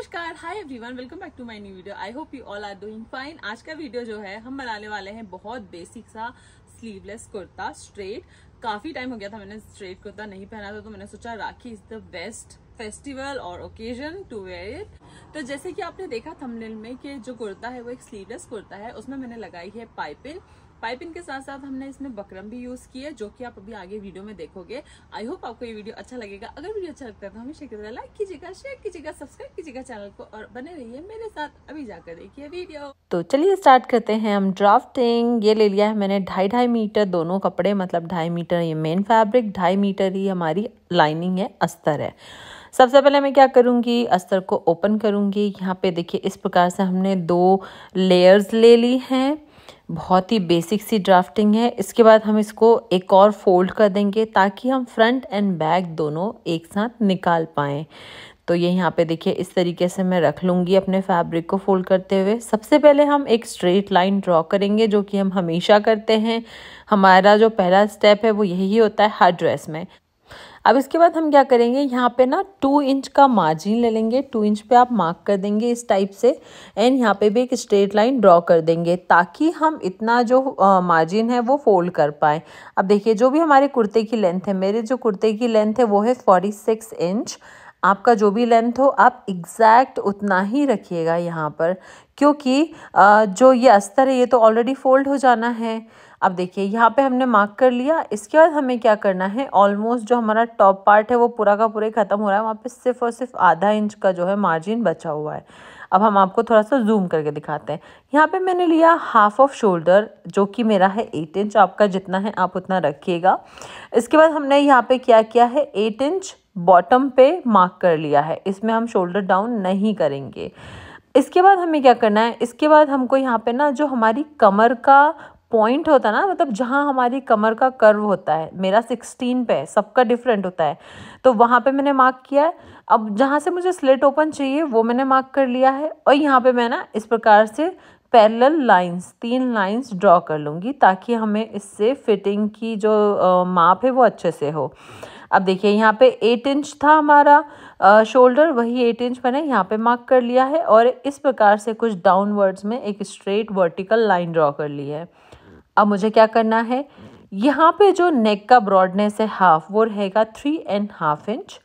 नमस्कार hi everyone welcome back to my new video I hope you all are doing fine आज का video जो है हम बनाने वाले हैं बहुत बेसिक सा स्लीवलेस कुर्ता स्ट्रेट काफी टाइम हो गया था मैंने स्ट्रेट कुर्ता नहीं पहना था तो मैंने सोचा Rakhi is the best festival और ओकेजन टू वेयर इट तो जैसे कि आपने देखा थंबनेल में कि जो कुर्ता है वो एक स्लीवलेस कुर्ता है उसमें मैंने लगाई है पाइपिंग पाइपिंग के साथ साथ हमने इसमें बकरम भी यूज किया जो कि आप अभी आगे वीडियो में देखोगे आई होप आपको ये वीडियो अच्छा लगेगा अगर वीडियो अच्छा लगता है तो हमेशा की तरह लाइक कीजिएगा शेयर कीजिएगा सब्सक्राइब कीजिएगा चैनल को और बने रहिए मेरे साथ अभी जाकर देखिए वीडियो तो चलिए स्टार्ट करते हैं हम ड्राफ्टिंग ये ले लिया है मैंने ढाई ढाई मीटर दोनों कपड़े मतलब ढाई मीटर ये मेन फैब्रिक ढाई मीटर ही हमारी लाइनिंग है अस्तर है सबसे पहले मैं क्या करूँगी अस्तर को ओपन करूँगी यहाँ पे देखिए इस प्रकार से हमने दो लेयर्स ले ली हैं बहुत ही बेसिक सी ड्राफ्टिंग है इसके बाद हम इसको एक और फोल्ड कर देंगे ताकि हम फ्रंट एंड बैक दोनों एक साथ निकाल पाएँ तो ये यहाँ पे देखिए इस तरीके से मैं रख लूँगी अपने फैब्रिक को फोल्ड करते हुए सबसे पहले हम एक स्ट्रेट लाइन ड्रॉ करेंगे जो कि हम हमेशा करते हैं हमारा जो पहला स्टेप है वो यही होता है हर ड्रेस में अब इसके बाद हम क्या करेंगे यहाँ पे ना टू इंच का मार्जिन ले लेंगे टू इंच पे आप मार्क कर देंगे इस टाइप से एंड यहाँ पे भी एक स्ट्रेट लाइन ड्रॉ कर देंगे ताकि हम इतना जो मार्जिन है वो फोल्ड कर पाएँ अब देखिए जो भी हमारे कुर्ते की लेंथ है मेरे जो कुर्ते की लेंथ है वो है फोर्टी सिक्स इंच आपका जो भी लेंथ हो आप एग्जैक्ट उतना ही रखिएगा यहाँ पर क्योंकि जो ये अस्तर है ये तो ऑलरेडी फोल्ड हो जाना है अब देखिए यहाँ पे हमने मार्क कर लिया इसके बाद हमें क्या करना है ऑलमोस्ट जो हमारा टॉप पार्ट है वो पूरा का पूरा ख़त्म हो रहा है वहाँ पे सिर्फ और सिर्फ आधा इंच का जो है मार्जिन बचा हुआ है अब हम आपको थोड़ा सा जूम करके दिखाते हैं यहाँ पे मैंने लिया हाफ ऑफ शोल्डर जो कि मेरा है एट इंच आपका जितना है आप उतना रखिएगा इसके बाद हमने यहाँ पे क्या किया है एट इंच बॉटम पे मार्क कर लिया है इसमें हम शोल्डर डाउन नहीं करेंगे इसके बाद हमें क्या करना है इसके बाद हमको यहाँ पे ना जो हमारी कमर का पॉइंट होता है ना मतलब जहाँ हमारी कमर का कर्व होता है मेरा सिक्सटीन पे सबका डिफरेंट होता है तो वहाँ पे मैंने मार्क किया है अब जहाँ से मुझे स्लेट ओपन चाहिए वो मैंने मार्क कर लिया है और यहाँ पे मैं ना इस प्रकार से पैरेलल लाइंस तीन लाइंस ड्रॉ कर लूँगी ताकि हमें इससे फिटिंग की जो माप है वो अच्छे से हो अब देखिए यहाँ पे एट इंच था हमारा शोल्डर वही एट इंच मैंने यहाँ पे मार्क कर लिया है और इस प्रकार से कुछ डाउनवर्ड्स में एक स्ट्रेट वर्टिकल लाइन ड्रॉ कर ली है अब मुझे क्या करना है यहाँ पे जो नेक का ब्रॉडनेस है हाफ वो रहेगा थ्री एंड हाफ इंच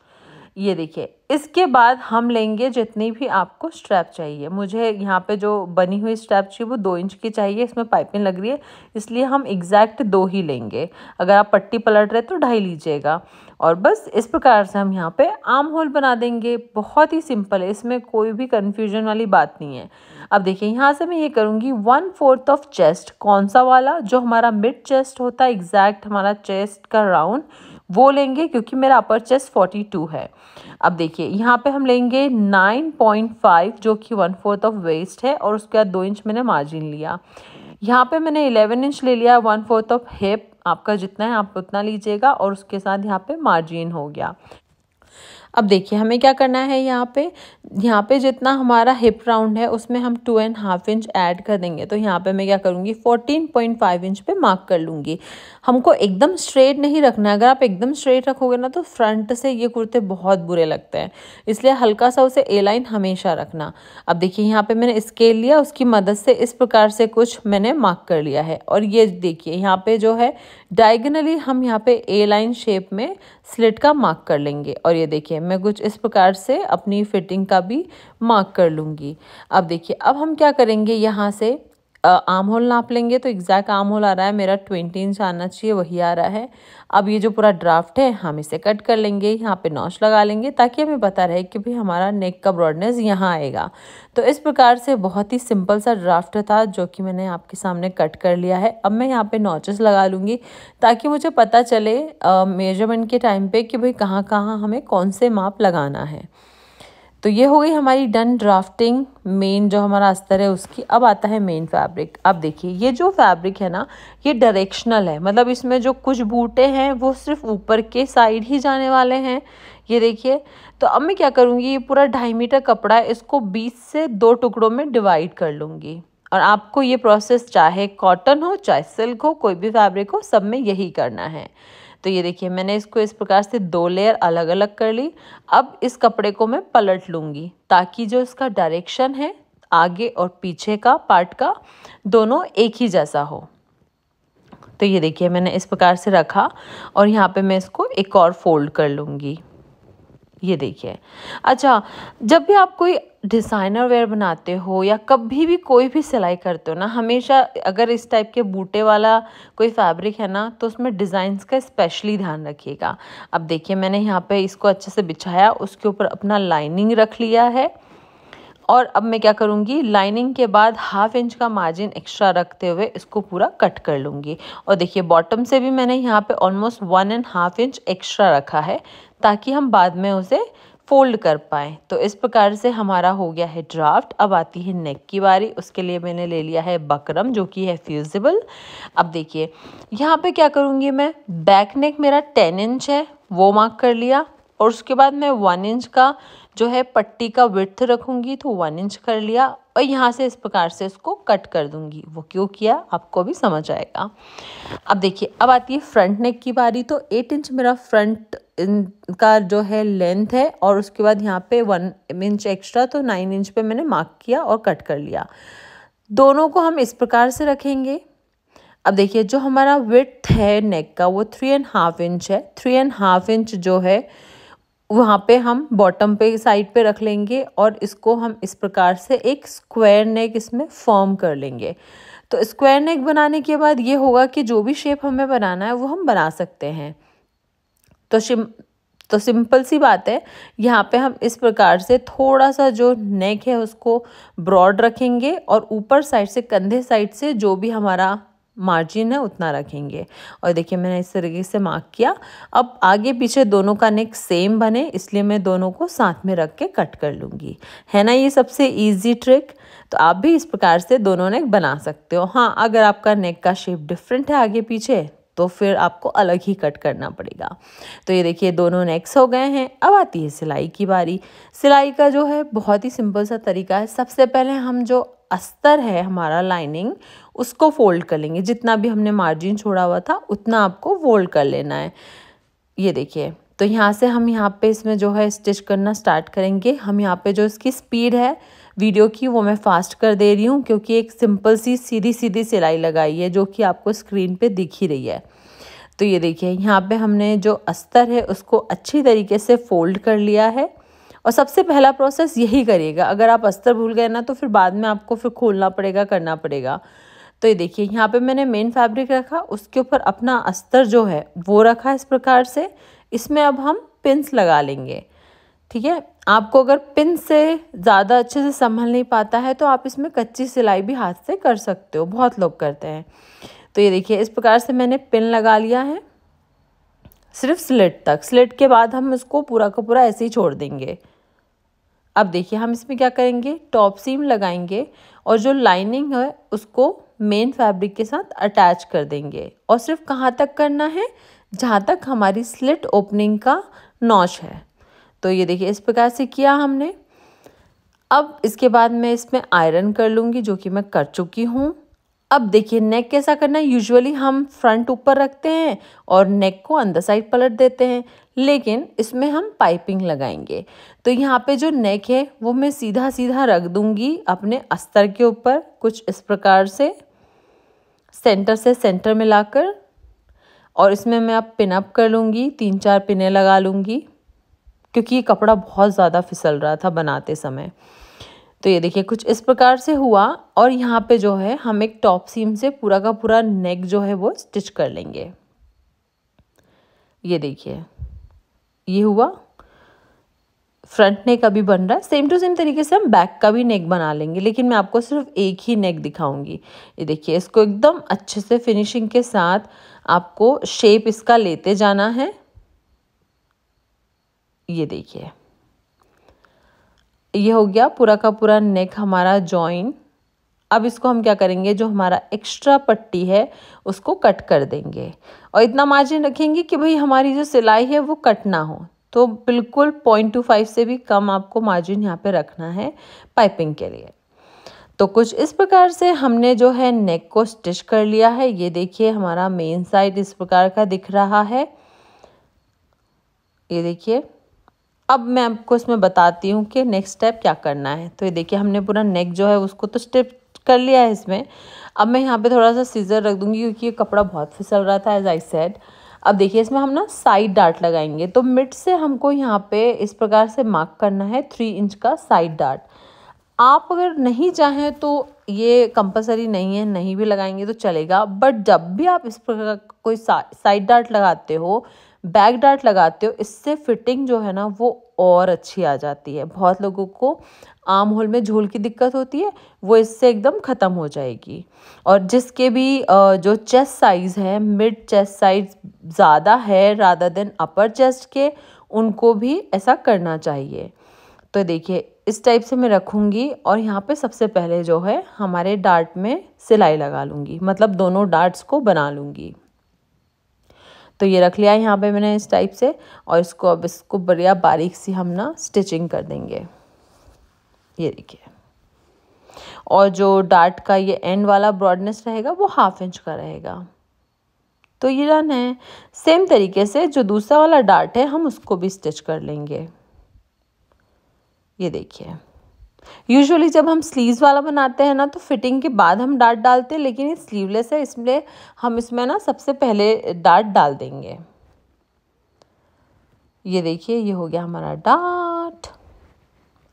ये देखिए इसके बाद हम लेंगे जितनी भी आपको स्ट्रैप चाहिए मुझे यहाँ पे जो बनी हुई स्ट्रैप चाहिए वो दो इंच की चाहिए इसमें पाइपिंग लग रही है इसलिए हम एग्जैक्ट दो ही लेंगे अगर आप पट्टी पलट रहे तो ढाई लीजिएगा और बस इस प्रकार से हम यहाँ पे आम होल बना देंगे बहुत ही सिंपल है इसमें कोई भी कन्फ्यूजन वाली बात नहीं है अब देखिए यहाँ से मैं ये करूँगी वन फोर्थ ऑफ चेस्ट कौन सा वाला जो हमारा मिड चेस्ट होता है एग्जैक्ट हमारा चेस्ट का राउंड वो लेंगे क्योंकि मेरा अपर चेस्ट फोर्टी टू है अब देखिए यहाँ पे हम लेंगे नाइन पॉइंट फाइव जो कि वन फोर्थ ऑफ वेस्ट है और उसके बाद दो इंच मैंने मार्जिन लिया यहाँ पे मैंने इलेवन इंच ले लिया वन फोर्थ ऑफ हेप आपका जितना है आप उतना लीजिएगा और उसके साथ यहाँ पे मार्जिन हो गया अब देखिए हमें क्या करना है यहाँ पे यहाँ पे जितना हमारा हिप राउंड है उसमें हम two and half inch add कर देंगे तो यहाँ पे मैं क्या करूँगी फोर्टीन पॉइंट फाइव इंच पे मार्क कर लूँगी हमको एकदम स्ट्रेट नहीं रखना है अगर आप एकदम स्ट्रेट रखोगे ना तो फ्रंट से ये कुर्ते बहुत बुरे लगते हैं इसलिए हल्का सा उसे ए लाइन हमेशा रखना अब देखिए यहाँ पर मैंने स्केल लिया उसकी मदद से इस प्रकार से कुछ मैंने मार्क कर लिया है और ये देखिए यहाँ पर जो है डायगनली हम यहाँ पर ए लाइन शेप में स्लिट का मार्क कर लेंगे और ये देखिए मैं कुछ इस प्रकार से अपनी फिटिंग का भी मार्क कर लूँगी अब देखिए अब हम क्या करेंगे यहाँ से आम होल नाप लेंगे तो एग्जैक्ट आम होल आ रहा है मेरा ट्वेंटी इंच आना चाहिए वही आ रहा है अब ये जो पूरा ड्राफ्ट है हम इसे कट कर लेंगे यहाँ पे नॉच लगा लेंगे ताकि हमें पता रहे कि भाई हमारा नेक का ब्रॉडनेस यहाँ आएगा तो इस प्रकार से बहुत ही सिंपल सा ड्राफ्ट था जो कि मैंने आपके सामने कट कर लिया है अब मैं यहाँ पर नॉचेस लगा लूँगी ताकि मुझे पता चले मेजरमेंट के टाइम पर कि भाई कहाँ कहाँ हमें कौन से माप लगाना है तो ये हो गई हमारी डन ड्राफ्टिंग मेन जो हमारा अस्तर है उसकी अब आता है मेन फैब्रिक अब देखिए ये जो फैब्रिक है ना ये डायरेक्शनल है मतलब इसमें जो कुछ बूटे हैं वो सिर्फ ऊपर के साइड ही जाने वाले हैं ये देखिए तो अब मैं क्या करूँगी ये पूरा ढाई मीटर कपड़ा है इसको बीस से दो टुकड़ों में डिवाइड कर लूँगी और आपको ये प्रोसेस चाहे कॉटन हो चाहे सिल्क हो कोई भी फैब्रिक हो सब में यही करना है तो ये देखिए मैंने इसको इस प्रकार से दो लेयर अलग अलग कर ली अब इस कपड़े को मैं पलट लूँगी ताकि जो इसका डायरेक्शन है आगे और पीछे का पार्ट का दोनों एक ही जैसा हो तो ये देखिए मैंने इस प्रकार से रखा और यहाँ पे मैं इसको एक और फोल्ड कर लूँगी ये देखिए अच्छा जब भी आप कोई डिज़ाइनर वेयर बनाते हो या कभी भी कोई भी सिलाई करते हो ना हमेशा अगर इस टाइप के बूटे वाला कोई फैब्रिक है ना तो उसमें डिज़ाइंस का स्पेशली ध्यान रखिएगा अब देखिए मैंने यहाँ पे इसको अच्छे से बिछाया उसके ऊपर अपना लाइनिंग रख लिया है और अब मैं क्या करूँगी लाइनिंग के बाद हाफ इंच का मार्जिन एक्स्ट्रा रखते हुए इसको पूरा कट कर लूँगी और देखिए बॉटम से भी मैंने यहाँ पर almost one and half inch extra रखा है ताकि हम बाद में उसे फोल्ड कर पाए तो इस प्रकार से हमारा हो गया है ड्राफ्ट अब आती है नेक की बारी उसके लिए मैंने ले लिया है बकरम जो कि है फ्यूजिबल अब देखिए यहाँ पे क्या करूँगी मैं बैक नेक मेरा टेन इंच है वो मार्क कर लिया और उसके बाद मैं वन इंच का जो है पट्टी का विर्थ रखूंगी तो वन इंच कर लिया और यहाँ से इस प्रकार से इसको कट कर दूँगी वो क्यों किया आपको भी समझ आएगा अब देखिए अब आती है फ्रंट नेक की बारी तो एट इंच मेरा फ्रंट का जो है लेंथ है और उसके बाद यहाँ पे वन इंच एक्स्ट्रा तो नाइन इंच पे मैंने मार्क किया और कट कर लिया दोनों को हम इस प्रकार से रखेंगे अब देखिए जो हमारा विथ है नेक का वो थ्री एंड हाफ इंच है थ्री एंड हाफ इंच जो है वहाँ पे हम बॉटम पे साइड पे रख लेंगे और इसको हम इस प्रकार से एक स्क्वायर नेक इसमें फॉर्म कर लेंगे तो स्क्वायर नेक बनाने के बाद ये होगा कि जो भी शेप हमें बनाना है वो हम बना सकते हैं तो शिम तो सिंपल सी बात है यहाँ पे हम इस प्रकार से थोड़ा सा जो नेक है उसको ब्रॉड रखेंगे और ऊपर साइड से कंधे साइड से जो भी हमारा मार्जिन है उतना रखेंगे और देखिए मैंने इस तरीके से मार्क किया अब आगे पीछे दोनों का नेक सेम बने इसलिए मैं दोनों को साथ में रख के कट कर लूँगी है ना ये सबसे ईजी ट्रिक तो आप भी इस प्रकार से दोनों नेक बना सकते हो हाँ अगर आपका नेक का शेप डिफरेंट है आगे पीछे तो फिर आपको अलग ही कट करना पड़ेगा तो ये देखिए दोनों नेक्स हो गए हैं अब आती है सिलाई की बारी सिलाई का जो है बहुत ही सिंपल सा तरीका है सबसे पहले हम जो अस्तर है हमारा लाइनिंग उसको फोल्ड कर लेंगे जितना भी हमने मार्जिन छोड़ा हुआ था उतना आपको फोल्ड कर लेना है ये देखिए तो यहाँ से हम यहाँ पे इसमें जो है स्टिच करना स्टार्ट करेंगे हम यहाँ पे जो इसकी स्पीड है वीडियो की वो मैं फास्ट कर दे रही हूँ क्योंकि एक सिंपल सी सीधी सीधी सिलाई लगाई है जो कि आपको स्क्रीन पे दिख ही रही है तो ये देखिए यहाँ पे हमने जो अस्तर है उसको अच्छी तरीके से फोल्ड कर लिया है और सबसे पहला प्रोसेस यही करिएगा अगर आप अस्तर भूल गए ना तो फिर बाद में आपको फिर खोलना पड़ेगा करना पड़ेगा तो ये देखिए यहाँ पे मैंने मेन फैब्रिक रखा उसके ऊपर अपना अस्तर जो है वो रखा इस प्रकार से इसमें अब हम पिंस लगा लेंगे ठीक है आपको अगर पिन से ज़्यादा अच्छे से संभल नहीं पाता है तो आप इसमें कच्ची सिलाई भी हाथ से कर सकते हो बहुत लोग करते हैं तो ये देखिए इस प्रकार से मैंने पिन लगा लिया है सिर्फ स्लेट तक स्लेट के बाद हम इसको पूरा का पूरा ऐसे ही छोड़ देंगे अब देखिए हम इसमें क्या करेंगे टॉप सीम लगाएंगे और जो लाइनिंग है उसको मेन फैब्रिक के साथ अटैच कर देंगे और सिर्फ कहाँ तक करना है जहाँ तक हमारी स्लिट ओपनिंग का नौश है तो ये देखिए इस प्रकार से किया हमने अब इसके बाद मैं इसमें आयरन कर लूँगी जो कि मैं कर चुकी हूँ अब देखिए नेक कैसा करना है यूजुअली हम फ्रंट ऊपर रखते हैं और नेक को अंदर साइड पलट देते हैं लेकिन इसमें हम पाइपिंग लगाएंगे तो यहाँ पे जो नेक है वो मैं सीधा सीधा रख दूँगी अपने अस्तर के ऊपर कुछ इस प्रकार से सेंटर से सेंटर में कर और इसमें मैं अब पिनअप कर लूँगी तीन चार पिने लगा लूँगी क्योंकि ये कपड़ा बहुत ज़्यादा फिसल रहा था बनाते समय तो ये देखिए कुछ इस प्रकार से हुआ और यहाँ पे जो है हम एक टॉप सीम से पूरा का पूरा नेक जो है वो स्टिच कर लेंगे ये देखिए ये हुआ फ्रंट नेक अभी बन रहा है सेम टू सेम तरीके से हम बैक का भी नेक बना लेंगे लेकिन मैं आपको सिर्फ एक ही नेक दिखाऊंगी ये देखिए इसको एकदम अच्छे से फिनिशिंग के साथ आपको शेप इसका लेते जाना है ये देखिए ये हो गया पूरा का पूरा नेक हमारा जॉइंट अब इसको हम क्या करेंगे जो हमारा एक्स्ट्रा पट्टी है उसको कट कर देंगे और इतना मार्जिन रखेंगे कि भाई हमारी जो सिलाई है वो कट ना हो तो बिल्कुल पॉइंट टू फाइव से भी कम आपको मार्जिन यहाँ पे रखना है पाइपिंग के लिए तो कुछ इस प्रकार से हमने जो है नेक को स्टिच कर लिया है ये देखिए हमारा मेन साइड इस प्रकार का दिख रहा है ये देखिए अब मैं आपको इसमें बताती हूँ कि नेक्स्ट स्टेप क्या करना है तो ये देखिए हमने पूरा नेक जो है उसको तो स्टिच कर लिया है इसमें अब मैं यहाँ पे थोड़ा सा सीज़र रख दूँगी क्योंकि ये कपड़ा बहुत फिसल रहा था एज आई सेड अब देखिए इसमें हम ना साइड डार्ट लगाएंगे तो मिड से हमको यहाँ पे इस प्रकार से मार्क करना है थ्री इंच का साइड डार्ट आप अगर नहीं चाहें तो ये कंपलसरी नहीं है नहीं भी लगाएंगे तो चलेगा बट जब भी आप इस प्रकार कोई साइड डार्ट लगाते हो बैक डार्ट लगाते हो इससे फिटिंग जो है ना वो और अच्छी आ जाती है बहुत लोगों को आम होल में झोल की दिक्कत होती है वो इससे एकदम ख़त्म हो जाएगी और जिसके भी जो चेस्ट साइज़ है मिड चेस्ट साइज़ ज़्यादा है राधा देन अपर चेस्ट के उनको भी ऐसा करना चाहिए तो देखिए इस टाइप से मैं रखूँगी और यहाँ पे सबसे पहले जो है हमारे डार्ट में सिलाई लगा लूँगी मतलब दोनों डार्ट्स को बना लूँगी तो ये रख लिया यहाँ पे मैंने इस टाइप से और इसको अब इसको बढ़िया बारीक सी हम ना स्टिचिंग कर देंगे ये देखिए और जो डार्ट का ये एंड वाला ब्रॉडनेस रहेगा वो हाफ इंच का रहेगा तो ये रन है सेम तरीके से जो दूसरा वाला डार्ट है हम उसको भी स्टिच कर लेंगे ये देखिए यूजुअली जब हम स्लीव्स वाला बनाते हैं ना तो फिटिंग के बाद हम डार्ट डालते हैं लेकिन ये स्लीवलेस है इसलिए हम इसमें ना सबसे पहले डाट डाल देंगे ये देखिए ये हो गया हमारा डाट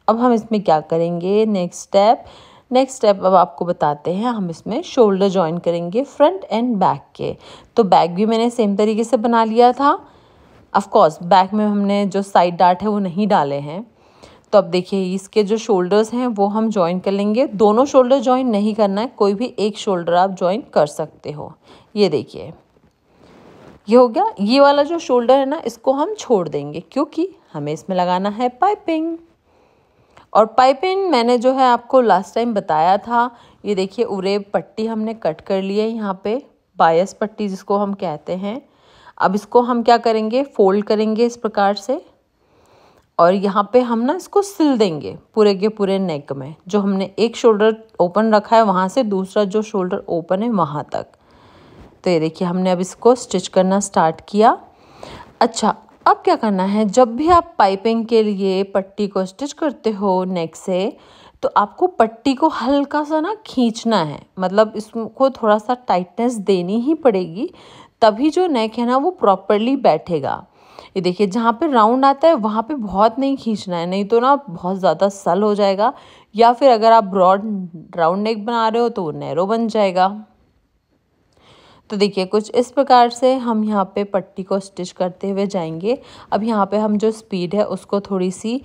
अब हम इसमें क्या करेंगे नेक्स्ट स्टेप नेक्स्ट स्टेप अब आपको बताते हैं हम इसमें शोल्डर जॉइन करेंगे फ्रंट एंड बैक के तो बैक भी मैंने सेम तरीके से बना लिया था ऑफ कोर्स बैक में हमने जो साइड डार्ट है वो नहीं डाले हैं तो अब देखिए इसके जो शोल्डर्स हैं वो हम ज्वाइन कर लेंगे दोनों शोल्डर ज्वाइन नहीं करना है कोई भी एक शोल्डर आप ज्वाइन कर सकते हो ये देखिए ये हो गया ये वाला जो शोल्डर है ना इसको हम छोड़ देंगे क्योंकि हमें इसमें लगाना है पाइपिंग और पाइपिंग मैंने जो है आपको लास्ट टाइम बताया था ये देखिए उरे पट्टी हमने कट कर ली है यहाँ पे बायस पट्टी जिसको हम कहते हैं अब इसको हम क्या करेंगे फोल्ड करेंगे इस प्रकार से और यहाँ पे हम ना इसको सिल देंगे पूरे के पूरे नेक में जो हमने एक शोल्डर ओपन रखा है वहाँ से दूसरा जो शोल्डर ओपन है वहाँ तक तो ये देखिए हमने अब इसको स्टिच करना स्टार्ट किया अच्छा अब क्या करना है जब भी आप पाइपिंग के लिए पट्टी को स्टिच करते हो नेक से तो आपको पट्टी को हल्का सा ना खींचना है मतलब इसको थोड़ा सा टाइटनेस देनी ही पड़ेगी तभी जो नेक है ना वो प्रॉपरली बैठेगा ये देखिए जहाँ पे राउंड आता है वहाँ पे बहुत नहीं खींचना है नहीं तो ना बहुत ज़्यादा सल हो जाएगा या फिर अगर आप ब्रॉड राउंड नेक बना रहे हो तो वो नैरो बन जाएगा तो देखिए कुछ इस प्रकार से हम यहाँ पे पट्टी को स्टिच करते हुए जाएंगे अब यहाँ पे हम जो स्पीड है उसको थोड़ी सी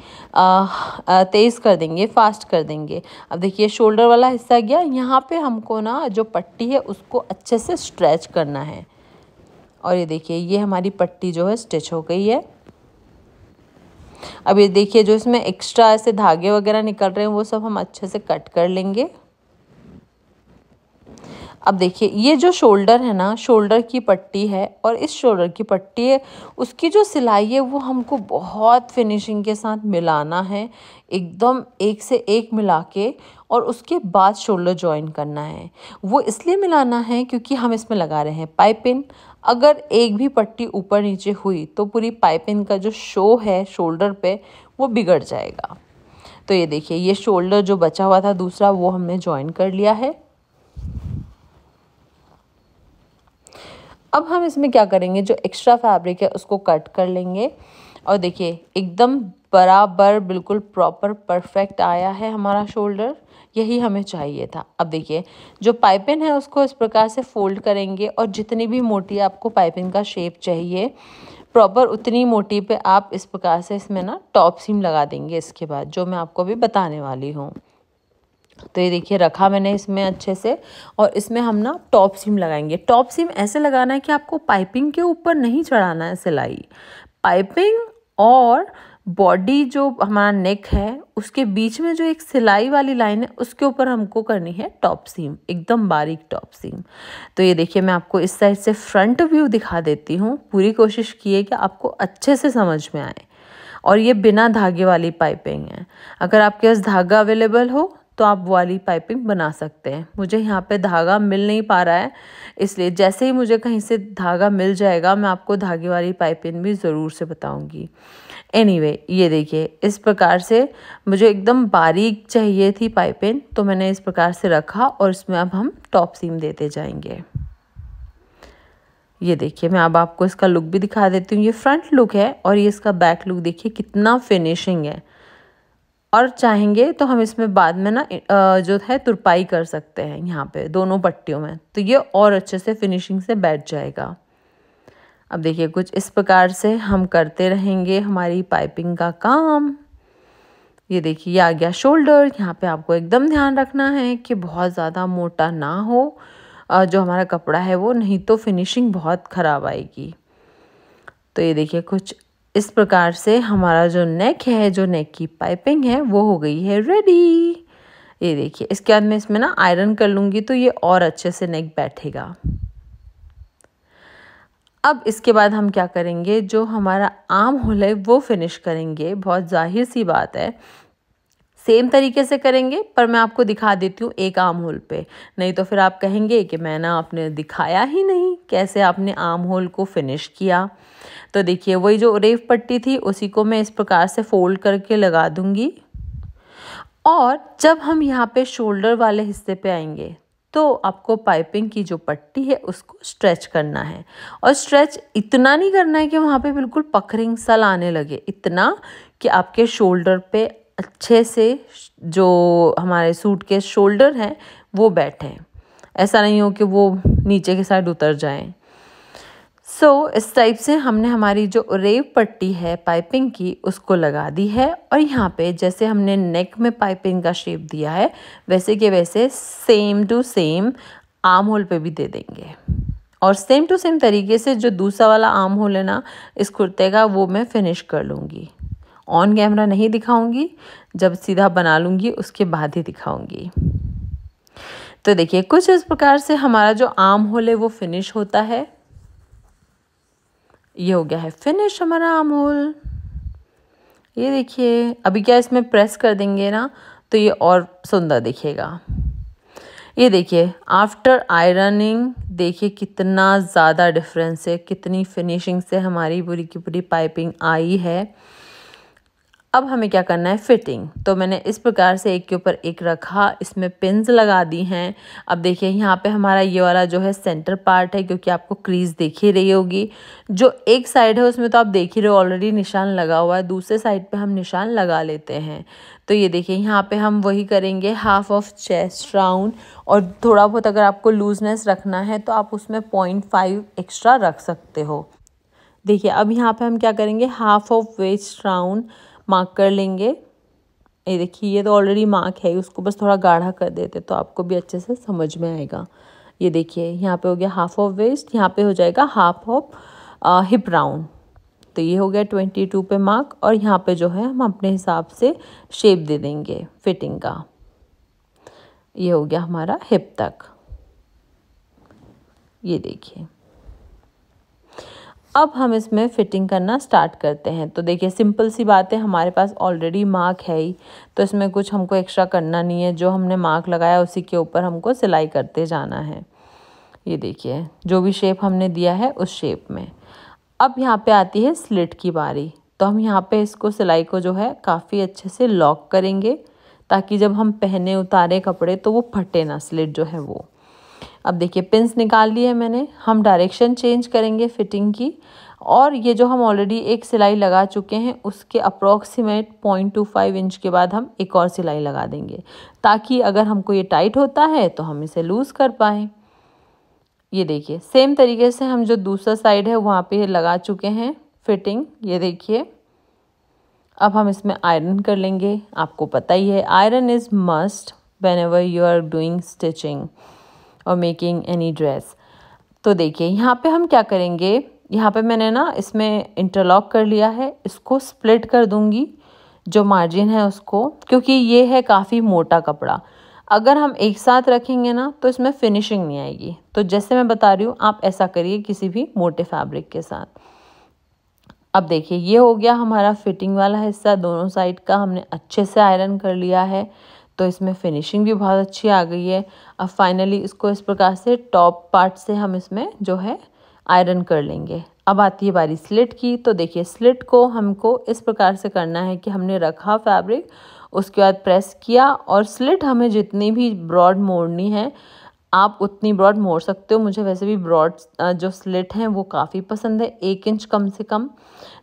तेज़ कर देंगे फास्ट कर देंगे अब देखिए शोल्डर वाला हिस्सा गया यहाँ पे हमको ना जो पट्टी है उसको अच्छे से स्ट्रेच करना है और ये देखिए ये हमारी पट्टी जो है स्टिच हो गई है अब ये देखिए जो इसमें एक्स्ट्रा ऐसे धागे वगैरह निकल रहे हैं वो सब हम अच्छे से कट कर लेंगे अब देखिए ये जो शोल्डर है ना शोल्डर की पट्टी है और इस शोल्डर की पट्टी है उसकी जो सिलाई है वो हमको बहुत फिनिशिंग के साथ मिलाना है एकदम एक से एक मिला के और उसके बाद शोल्डर ज्वाइन करना है वो इसलिए मिलाना है क्योंकि हम इसमें लगा रहे हैं पाइपिन अगर एक भी पट्टी ऊपर नीचे हुई तो पूरी इन का जो शो है शोल्डर पे वो बिगड़ जाएगा तो ये देखिए ये शोल्डर जो बचा हुआ था दूसरा वो हमने ज्वाइन कर लिया है अब हम इसमें क्या करेंगे जो एक्स्ट्रा फैब्रिक है उसको कट कर लेंगे और देखिए एकदम बराबर बिल्कुल प्रॉपर परफेक्ट आया है हमारा शोल्डर यही हमें चाहिए था अब देखिए जो पाइपिंग है उसको इस प्रकार से फोल्ड करेंगे और जितनी भी मोटी आपको पाइपिंग का शेप चाहिए प्रॉपर उतनी मोटी पे आप इस प्रकार से इसमें ना टॉप सीम लगा देंगे इसके बाद जो मैं आपको अभी बताने वाली हूँ तो ये देखिए रखा मैंने इसमें अच्छे से और इसमें हम ना टॉप सीम लगाएंगे टॉप सीम ऐसे लगाना है कि आपको पाइपिंग के ऊपर नहीं चढ़ाना है सिलाई पाइपिंग और बॉडी जो हमारा नेक है उसके बीच में जो एक सिलाई वाली लाइन है उसके ऊपर हमको करनी है टॉप सीम एकदम बारीक टॉप सीम तो ये देखिए मैं आपको इस साइड से फ्रंट व्यू दिखा देती हूँ पूरी कोशिश की है कि आपको अच्छे से समझ में आए और ये बिना धागे वाली पाइपिंग है अगर आपके पास धागा अवेलेबल हो तो आप वाली पाइपिंग बना सकते हैं मुझे यहाँ पे धागा मिल नहीं पा रहा है इसलिए जैसे ही मुझे कहीं से धागा मिल जाएगा मैं आपको धागे वाली पाइपिंग भी ज़रूर से बताऊँगी एनीवे anyway, ये देखिए इस प्रकार से मुझे एकदम बारीक चाहिए थी पाइपिंग तो मैंने इस प्रकार से रखा और इसमें अब हम टॉप सीम देते जाएंगे ये देखिए मैं अब आपको इसका लुक भी दिखा देती हूँ ये फ्रंट लुक है और ये इसका बैक लुक देखिए कितना फिनिशिंग है और चाहेंगे तो हम इसमें बाद में ना जो है तुरपाई कर सकते हैं यहाँ पे दोनों पट्टियों में तो ये और अच्छे से फिनिशिंग से बैठ जाएगा अब देखिए कुछ इस प्रकार से हम करते रहेंगे हमारी पाइपिंग का काम ये देखिए ये आ गया शोल्डर यहाँ पे आपको एकदम ध्यान रखना है कि बहुत ज़्यादा मोटा ना हो जो हमारा कपड़ा है वो नहीं तो फिनिशिंग बहुत ख़राब आएगी तो ये देखिए कुछ इस प्रकार से हमारा जो नेक है जो नेक की पाइपिंग है वो हो गई है रेडी ये देखिए इसके बाद मैं इसमें ना आयरन कर लूँगी तो ये और अच्छे से नेक बैठेगा अब इसके बाद हम क्या करेंगे जो हमारा आम होल है वो फिनिश करेंगे बहुत जाहिर सी बात है सेम तरीके से करेंगे पर मैं आपको दिखा देती हूँ एक आम होल पे नहीं तो फिर आप कहेंगे कि मैं ना आपने दिखाया ही नहीं कैसे आपने आम होल को फिनिश किया तो देखिए वही जो रेफ पट्टी थी उसी को मैं इस प्रकार से फोल्ड करके लगा दूँगी और जब हम यहाँ पे शोल्डर वाले हिस्से पे आएंगे तो आपको पाइपिंग की जो पट्टी है उसको स्ट्रेच करना है और स्ट्रेच इतना नहीं करना है कि वहाँ पे बिल्कुल पखरिंग सल आने लगे इतना कि आपके शोल्डर पे अच्छे से जो हमारे सूट के शोल्डर हैं वो बैठें ऐसा नहीं हो कि वो नीचे के साइड उतर जाएं सो so, इस टाइप से हमने हमारी जो रेव पट्टी है पाइपिंग की उसको लगा दी है और यहाँ पे जैसे हमने नेक में पाइपिंग का शेप दिया है वैसे के वैसे same to same armhole पे भी दे देंगे और सेम टू सेम तरीके से जो दूसरा वाला आर्म होल है ना इस कुर्ते का वो मैं फिनिश कर लूँगी ऑन कैमरा नहीं दिखाऊँगी जब सीधा बना लूँगी उसके बाद ही दिखाऊँगी तो देखिए कुछ इस प्रकार से हमारा जो आम होल है वो फिनिश होता है ये हो गया है फिनिश हमारा अमूल ये देखिए अभी क्या इसमें प्रेस कर देंगे ना तो ये और सुंदर दिखेगा ये देखिए आफ्टर आयरनिंग देखिए कितना ज़्यादा डिफरेंस है कितनी फिनिशिंग से हमारी पूरी की पूरी पाइपिंग आई है अब हमें क्या करना है फिटिंग तो मैंने इस प्रकार से एक के ऊपर एक रखा इसमें पिंस लगा दी हैं अब देखिए यहाँ पे हमारा ये वाला जो है सेंटर पार्ट है क्योंकि आपको क्रीज देख ही रही होगी जो एक साइड है उसमें तो आप देख ही रहे हो ऑलरेडी निशान लगा हुआ है दूसरे साइड पे हम निशान लगा लेते हैं तो ये देखिए यहाँ पे हम वही करेंगे हाफ ऑफ चेस्ट राउंड और थोड़ा बहुत अगर आपको लूजनेस रखना है तो आप उसमें पॉइंट फाइव एक्स्ट्रा रख सकते हो देखिए अब यहाँ पे हम क्या करेंगे half of waist round mark कर लेंगे ये देखिए ये तो ऑलरेडी मार्क है उसको बस थोड़ा गाढ़ा कर देते तो आपको भी अच्छे से समझ में आएगा ये देखिए यहाँ पे हो गया हाफ ऑफ वेस्ट यहाँ पे हो जाएगा हाफ ऑफ हिप राउंड तो ये हो गया ट्वेंटी टू पे मार्क और यहाँ पे जो है हम अपने हिसाब से शेप दे देंगे फिटिंग का ये हो गया हमारा हिप तक ये देखिए अब हम इसमें फिटिंग करना स्टार्ट करते हैं तो देखिए सिंपल सी बात है हमारे पास ऑलरेडी मार्क है ही तो इसमें कुछ हमको एक्स्ट्रा करना नहीं है जो हमने मार्क लगाया उसी के ऊपर हमको सिलाई करते जाना है ये देखिए जो भी शेप हमने दिया है उस शेप में अब यहाँ पे आती है स्लिट की बारी तो हम यहाँ पे इसको सिलाई को जो है काफ़ी अच्छे से लॉक करेंगे ताकि जब हम पहने उतारे कपड़े तो वो फटे ना स्लिट जो है वो अब देखिए पिंस निकाल लिए मैंने हम डायरेक्शन चेंज करेंगे फिटिंग की और ये जो हम ऑलरेडी एक सिलाई लगा चुके हैं उसके approximate point two five inch के बाद हम एक और सिलाई लगा देंगे ताकि अगर हमको ये टाइट होता है तो हम इसे लूज़ कर पाएँ ये देखिए सेम तरीके से हम जो दूसरा साइड है वहाँ पे लगा चुके हैं फिटिंग ये देखिए अब हम इसमें आयरन कर लेंगे आपको पता ही है iron is must whenever you are doing stitching और मेकिंग एनी ड्रेस तो देखिए यहाँ पे हम क्या करेंगे यहाँ पे मैंने ना इसमें इंटरलॉक कर लिया है इसको स्प्लिट कर दूँगी जो मार्जिन है उसको क्योंकि ये है काफ़ी मोटा कपड़ा अगर हम एक साथ रखेंगे ना तो इसमें फिनिशिंग नहीं आएगी तो जैसे मैं बता रही हूँ आप ऐसा करिए किसी भी मोटे फैब्रिक के साथ अब देखिए ये हो गया हमारा फिटिंग वाला हिस्सा दोनों साइड का हमने अच्छे से आयरन कर लिया है तो इसमें फिनिशिंग भी बहुत अच्छी आ गई है अब फाइनली इसको इस प्रकार से टॉप पार्ट से हम इसमें जो है आयरन कर लेंगे अब आती है बारी स्लिट की तो देखिए स्लिट को हमको इस प्रकार से करना है कि हमने रखा फैब्रिक उसके बाद प्रेस किया और स्लिट हमें जितनी भी ब्रॉड मोड़नी है आप उतनी ब्रॉड मोड़ सकते हो मुझे वैसे भी ब्रॉड जो स्लिट हैं वो काफ़ी पसंद है एक इंच कम से कम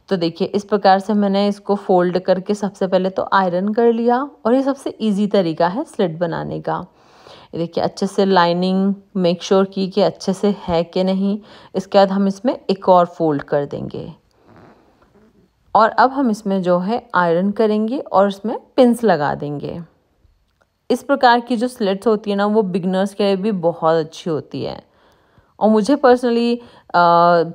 तो देखिए इस प्रकार से मैंने इसको फोल्ड करके सबसे पहले तो आयरन कर लिया और ये सबसे ईजी तरीका है स्लिट बनाने का देखिए अच्छे से लाइनिंग मेक श्योर की कि अच्छे से है कि नहीं इसके बाद हम इसमें एक और फोल्ड कर देंगे और अब हम इसमें जो है आयरन करेंगे और इसमें पिंस लगा देंगे इस प्रकार की जो स्लेट्स होती है ना वो बिगनर्स के लिए भी बहुत अच्छी होती है और मुझे पर्सनली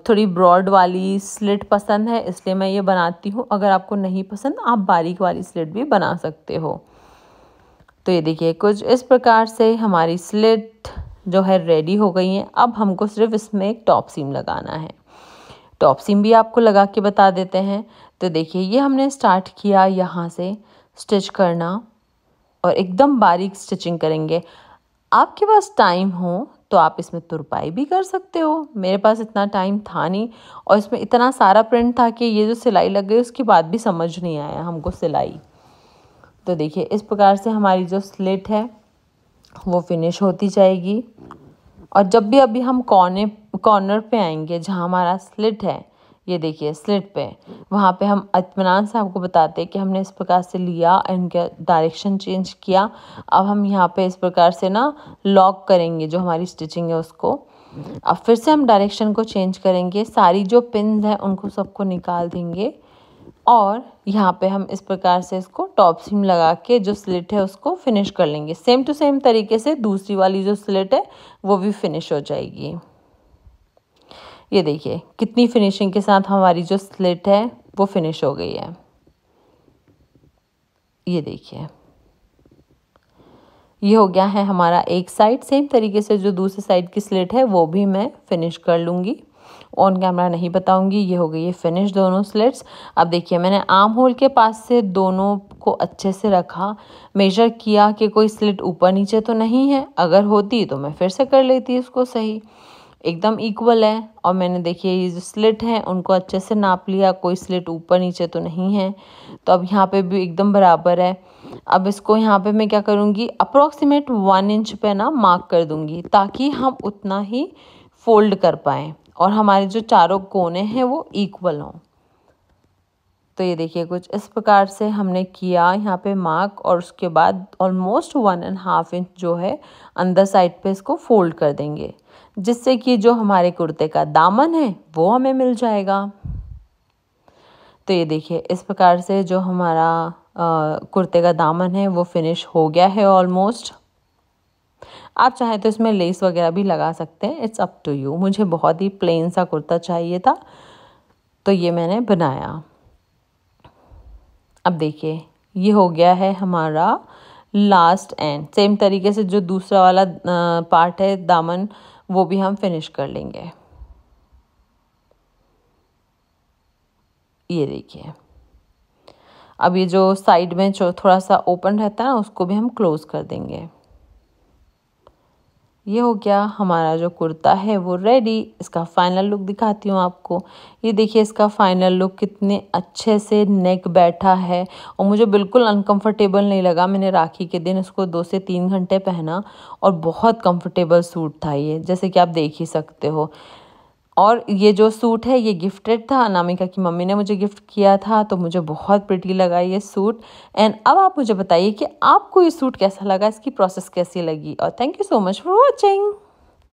थोड़ी ब्रॉड वाली स्लिट पसंद है इसलिए मैं ये बनाती हूँ अगर आपको नहीं पसंद आप बारीक वाली स्लिट भी बना सकते हो तो ये देखिए कुछ इस प्रकार से हमारी स्लिट जो है रेडी हो गई है अब हमको सिर्फ इसमें एक टॉप सीम लगाना है टॉप सीम भी आपको लगा के बता देते हैं तो देखिए ये हमने स्टार्ट किया यहाँ से स्टिच करना और एकदम बारीक स्टिचिंग करेंगे आपके पास टाइम हो तो आप इसमें तुरपाई भी कर सकते हो मेरे पास इतना टाइम था नहीं और इसमें इतना सारा प्रिंट था कि ये जो सिलाई लग गई उसकी बात भी समझ नहीं आया हमको सिलाई तो देखिए इस प्रकार से हमारी जो स्लिट है वो फिनिश होती जाएगी और जब भी अभी हम कॉर्ने कॉर्नर पे आएंगे जहाँ हमारा स्लिट है ये देखिए स्लिट पे वहाँ पे हम इतमान से आपको बताते हैं कि हमने इस प्रकार से लिया इनका डायरेक्शन चेंज किया अब हम यहाँ पे इस प्रकार से ना लॉक करेंगे जो हमारी स्टिचिंग है उसको अब फिर से हम डायरेक्शन को चेंज करेंगे सारी जो पिन हैं उनको सबको निकाल देंगे और यहाँ पे हम इस प्रकार से इसको टॉप सीम लगा के जो स्लिट है उसको फिनिश कर लेंगे सेम टू सेम तरीके से दूसरी वाली जो स्लिट है वो भी फिनिश हो जाएगी ये देखिए कितनी फिनिशिंग के साथ हमारी जो स्लिट है वो फिनिश हो गई है ये देखिए ये हो गया है हमारा एक साइड सेम तरीके से जो दूसरे साइड की स्लिट है वो भी मैं फिनिश कर लूँगी ऑन कैमरा नहीं बताऊंगी ये हो गई ये फिनिश दोनों स्लिट्स अब देखिए मैंने आर्म होल के पास से दोनों को अच्छे से रखा मेजर किया कि कोई स्लिट ऊपर नीचे तो नहीं है अगर होती तो मैं फिर से कर लेती इसको सही एकदम इक्वल है और मैंने देखिए ये जो स्लिट हैं उनको अच्छे से नाप लिया कोई स्लिट ऊपर नीचे तो नहीं है तो अब यहाँ पे भी एकदम बराबर है अब इसको यहाँ पे मैं क्या करूँगी अप्रॉक्सीमेट वन इंच पे ना मार्क कर दूँगी ताकि हम उतना ही फोल्ड कर पाएँ और हमारे जो चारों कोने हैं वो इक्वल हों तो ये देखिए कुछ इस प्रकार से हमने किया यहाँ पे मार्क और उसके बाद almost one and half inch जो है अंदर साइड पे इसको फोल्ड कर देंगे जिससे कि जो हमारे कुर्ते का दामन है वो हमें मिल जाएगा तो ये देखिए इस प्रकार से जो हमारा आ, कुर्ते का दामन है वो फिनिश हो गया है ऑलमोस्ट आप चाहें तो इसमें लेस वगैरह भी लगा सकते हैं इट्स अप टू यू मुझे बहुत ही प्लेन सा कुर्ता चाहिए था तो ये मैंने बनाया अब देखिए ये हो गया है हमारा लास्ट एंड सेम तरीके से जो दूसरा वाला पार्ट है दामन वो भी हम फिनिश कर लेंगे ये देखिए अब ये जो साइड में जो थोड़ा सा ओपन रहता है ना उसको भी हम क्लोज़ कर देंगे ये हो गया हमारा जो कुर्ता है वो रेडी इसका फाइनल लुक दिखाती हूँ आपको ये देखिए इसका फाइनल लुक कितने अच्छे से नेक बैठा है और मुझे बिल्कुल अनकंफर्टेबल नहीं लगा मैंने राखी के दिन इसको दो से तीन घंटे पहना और बहुत कंफर्टेबल सूट था ये जैसे कि आप देख ही सकते हो और ये जो सूट है ये गिफ्टेड था अनामिका की मम्मी ने मुझे गिफ्ट किया था तो मुझे बहुत प्रिटी लगा ये सूट एंड अब आप मुझे बताइए कि आपको ये सूट कैसा लगा इसकी प्रोसेस कैसी लगी और thank you so much for watching